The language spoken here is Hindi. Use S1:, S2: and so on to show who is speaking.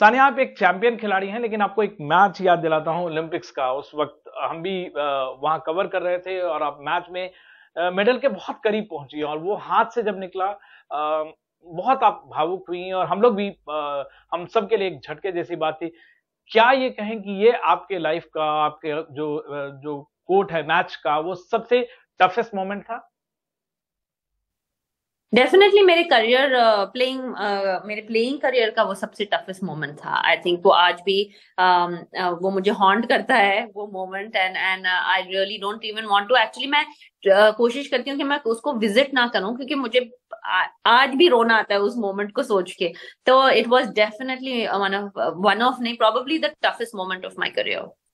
S1: सानिया आप एक चैंपियन खिलाड़ी हैं लेकिन आपको एक मैच याद दिलाता हूं ओलंपिक्स का उस वक्त हम भी वहां कवर कर रहे थे और आप मैच में मेडल के बहुत करीब पहुंची और वो हाथ से जब निकला बहुत आप भावुक हुई और हम लोग भी हम सब के लिए एक झटके जैसी बात थी क्या ये कहें कि ये आपके लाइफ का आपके जो जो कोट है मैच का वो सबसे टफेस्ट मोमेंट था
S2: डेफिनेटली मेरे करियर प्लेइंग uh, uh, मेरे प्लेइंग करियर का वो सबसे टफेस्ट मोमेंट था आई थिंक वो आज भी um, uh, वो मुझे हॉन्ट करता है वो moment and and I really don't even want to actually मैं कोशिश करती हूँ कि मैं उसको विजिट ना करूँ क्योंकि मुझे आज भी रोना आता है उस मोमेंट को सोच के तो it was definitely one of one of नहीं probably the toughest moment of my career